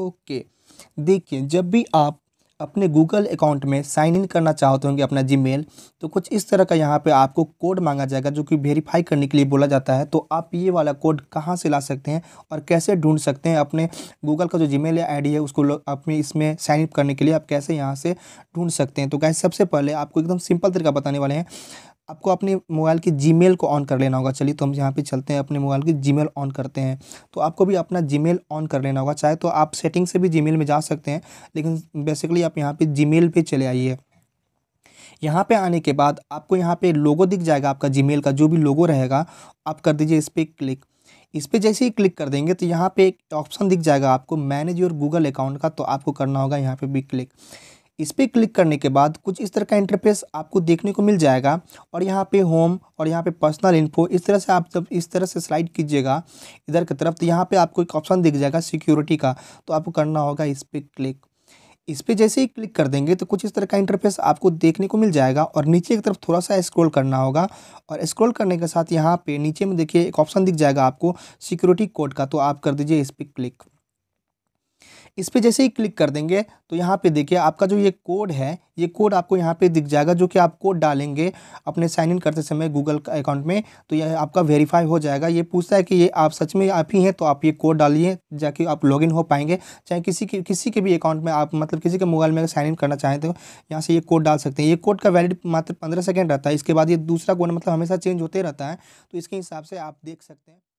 okay देखिए जब भी आप अपने गूगल अकाउंट में साइन इन करना चाहते होंगे अपना जी तो कुछ इस तरह का यहाँ पे आपको कोड मांगा जाएगा जो कि वेरीफाई करने के लिए बोला जाता है तो आप ये वाला कोड कहाँ से ला सकते हैं और कैसे ढूंढ सकते हैं अपने गूगल का जो जी मेल है उसको अपने इसमें साइन इन करने के लिए आप कैसे यहाँ से ढूंढ सकते हैं तो कैसे सबसे पहले आपको एकदम सिंपल तरीका बताने वाले हैं आपको अपने मोबाइल की जीमेल को ऑन कर लेना होगा चलिए तो हम यहाँ पे चलते हैं अपने मोबाइल की जीमेल ऑन करते हैं तो आपको भी अपना जीमेल ऑन कर लेना होगा चाहे तो आप सेटिंग से भी जीमेल में जा सकते हैं लेकिन बेसिकली आप यहाँ पे जीमेल पे चले आइए यहाँ पे आने के बाद आपको यहाँ पे लोगो दिख जाएगा आपका जी का जो भी लोगो रहेगा आप कर दीजिए इस पर क्लिक इस पर जैसे ही क्लिक कर देंगे तो यहाँ पे एक ऑप्शन दिख जाएगा आपको मैनेज योर गूगल अकाउंट का तो आपको करना होगा यहाँ पे भी क्लिक इस पर क्लिक करने के बाद कुछ इस तरह का इंटरफेस आपको देखने को मिल जाएगा और यहाँ पे होम और यहाँ पे पर्सनल इन्फो इस तरह से आप जब इस तरह से स्लाइड कीजिएगा इधर की तरफ तो यहाँ पे आपको एक ऑप्शन दिख जाएगा सिक्योरिटी का तो आपको करना होगा इस पर क्लिक इस पर जैसे ही क्लिक कर देंगे तो कुछ इस तरह का इंटरफेस आपको देखने को मिल जाएगा और नीचे की तरफ थोड़ा सा स्क्रॉल करना होगा और स्क्रॉल करने के साथ यहाँ पे नीचे में देखिए एक ऑप्शन दिख जाएगा आपको सिक्योरिटी कोड का तो आप कर दीजिए इस पर क्लिक इस पर जैसे ही क्लिक कर देंगे तो यहाँ पे देखिए आपका जो ये कोड है ये कोड आपको यहाँ पे दिख जाएगा जो कि आप कोड डालेंगे अपने साइन इन करते समय गूगल अकाउंट में तो यह आपका वेरीफाई हो जाएगा ये पूछता है कि ये आप सच में आप ही हैं तो आप ये कोड डालिए जाके आप लॉगिन हो पाएंगे चाहे किसी के किसी के भी अकाउंट में आप मतलब किसी के मोबाइल में साइन इन करना चाहें तो यहाँ से ये कोड डाल सकते हैं ये कोड का वैलिड मात्र पंद्रह सेकेंड रहता है इसके बाद ये दूसरा कोड मतलब हमेशा चेंज होते रहता है तो इसके हिसाब से आप देख सकते हैं